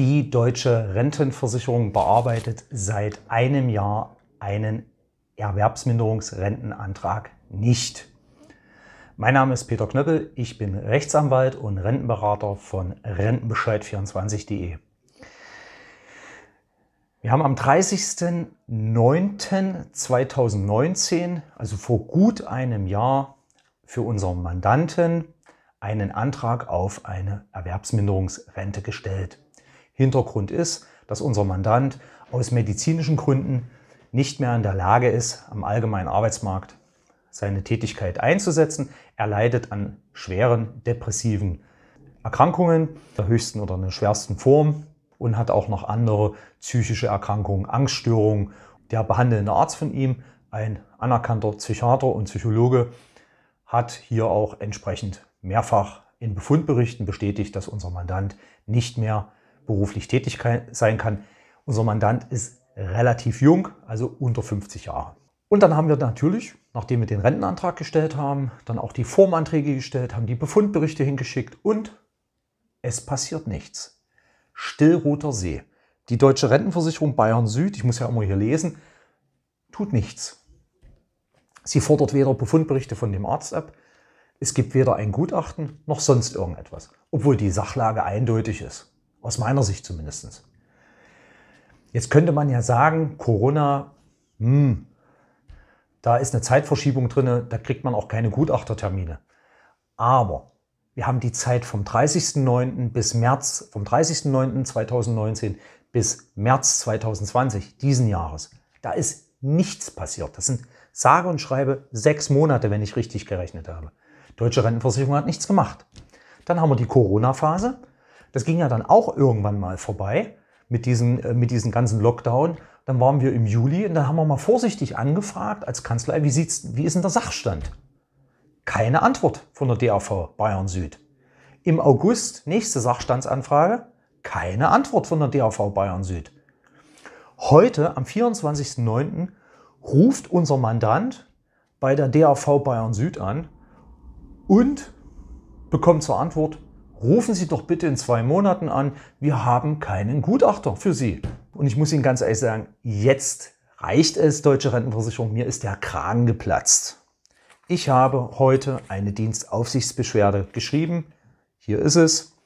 Die deutsche Rentenversicherung bearbeitet seit einem Jahr einen Erwerbsminderungsrentenantrag nicht. Mein Name ist Peter Knöppel, ich bin Rechtsanwalt und Rentenberater von rentenbescheid24.de. Wir haben am 30.09.2019, also vor gut einem Jahr, für unseren Mandanten einen Antrag auf eine Erwerbsminderungsrente gestellt. Hintergrund ist, dass unser Mandant aus medizinischen Gründen nicht mehr in der Lage ist, am allgemeinen Arbeitsmarkt seine Tätigkeit einzusetzen. Er leidet an schweren depressiven Erkrankungen, der höchsten oder der schwersten Form und hat auch noch andere psychische Erkrankungen, Angststörungen. Der behandelnde Arzt von ihm, ein anerkannter Psychiater und Psychologe, hat hier auch entsprechend mehrfach in Befundberichten bestätigt, dass unser Mandant nicht mehr beruflich tätig sein kann. Unser Mandant ist relativ jung, also unter 50 Jahre. Und dann haben wir natürlich, nachdem wir den Rentenantrag gestellt haben, dann auch die Formanträge gestellt, haben die Befundberichte hingeschickt und es passiert nichts. Stillroter See. Die Deutsche Rentenversicherung Bayern Süd, ich muss ja immer hier lesen, tut nichts. Sie fordert weder Befundberichte von dem Arzt ab, es gibt weder ein Gutachten noch sonst irgendetwas, obwohl die Sachlage eindeutig ist. Aus meiner Sicht zumindest. Jetzt könnte man ja sagen, Corona, mh, hm, da ist eine Zeitverschiebung drin, da kriegt man auch keine Gutachtertermine. Aber wir haben die Zeit vom 30.09. bis März, vom 30.09.2019 bis März 2020, diesen Jahres. Da ist nichts passiert. Das sind sage und schreibe sechs Monate, wenn ich richtig gerechnet habe. Deutsche Rentenversicherung hat nichts gemacht. Dann haben wir die Corona-Phase. Das ging ja dann auch irgendwann mal vorbei mit diesem äh, mit diesen ganzen Lockdown. Dann waren wir im Juli und dann haben wir mal vorsichtig angefragt als Kanzlei, wie, sieht's, wie ist denn der Sachstand? Keine Antwort von der DAV Bayern Süd. Im August nächste Sachstandsanfrage, keine Antwort von der DAV Bayern Süd. Heute, am 24.09., ruft unser Mandant bei der DAV Bayern Süd an und bekommt zur Antwort, rufen Sie doch bitte in zwei Monaten an, wir haben keinen Gutachter für Sie. Und ich muss Ihnen ganz ehrlich sagen, jetzt reicht es, deutsche Rentenversicherung, mir ist der Kragen geplatzt. Ich habe heute eine Dienstaufsichtsbeschwerde geschrieben. Hier ist es.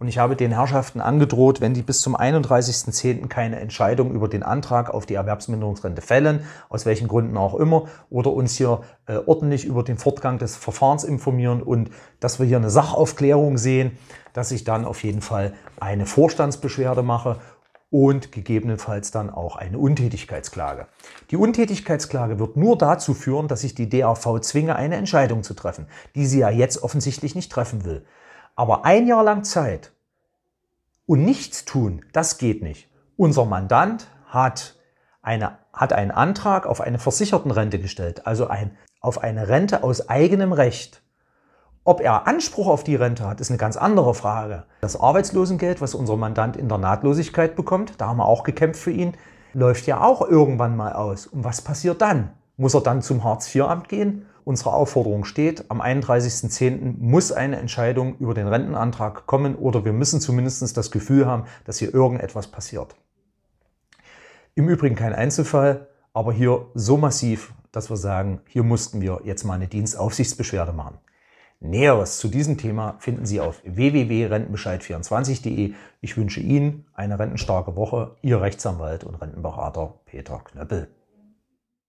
Und ich habe den Herrschaften angedroht, wenn die bis zum 31.10. keine Entscheidung über den Antrag auf die Erwerbsminderungsrente fällen, aus welchen Gründen auch immer, oder uns hier äh, ordentlich über den Fortgang des Verfahrens informieren und dass wir hier eine Sachaufklärung sehen, dass ich dann auf jeden Fall eine Vorstandsbeschwerde mache und gegebenenfalls dann auch eine Untätigkeitsklage. Die Untätigkeitsklage wird nur dazu führen, dass ich die DAV zwinge, eine Entscheidung zu treffen, die sie ja jetzt offensichtlich nicht treffen will. Aber ein Jahr lang Zeit und nichts tun, das geht nicht. Unser Mandant hat, eine, hat einen Antrag auf eine Versichertenrente gestellt, also ein, auf eine Rente aus eigenem Recht. Ob er Anspruch auf die Rente hat, ist eine ganz andere Frage. Das Arbeitslosengeld, was unser Mandant in der Nahtlosigkeit bekommt, da haben wir auch gekämpft für ihn, läuft ja auch irgendwann mal aus. Und was passiert dann? Muss er dann zum Hartz-IV-Amt gehen Unsere Aufforderung steht, am 31.10. muss eine Entscheidung über den Rentenantrag kommen oder wir müssen zumindest das Gefühl haben, dass hier irgendetwas passiert. Im Übrigen kein Einzelfall, aber hier so massiv, dass wir sagen, hier mussten wir jetzt mal eine Dienstaufsichtsbeschwerde machen. Näheres zu diesem Thema finden Sie auf www.rentenbescheid24.de. Ich wünsche Ihnen eine rentenstarke Woche. Ihr Rechtsanwalt und Rentenberater Peter Knöppel.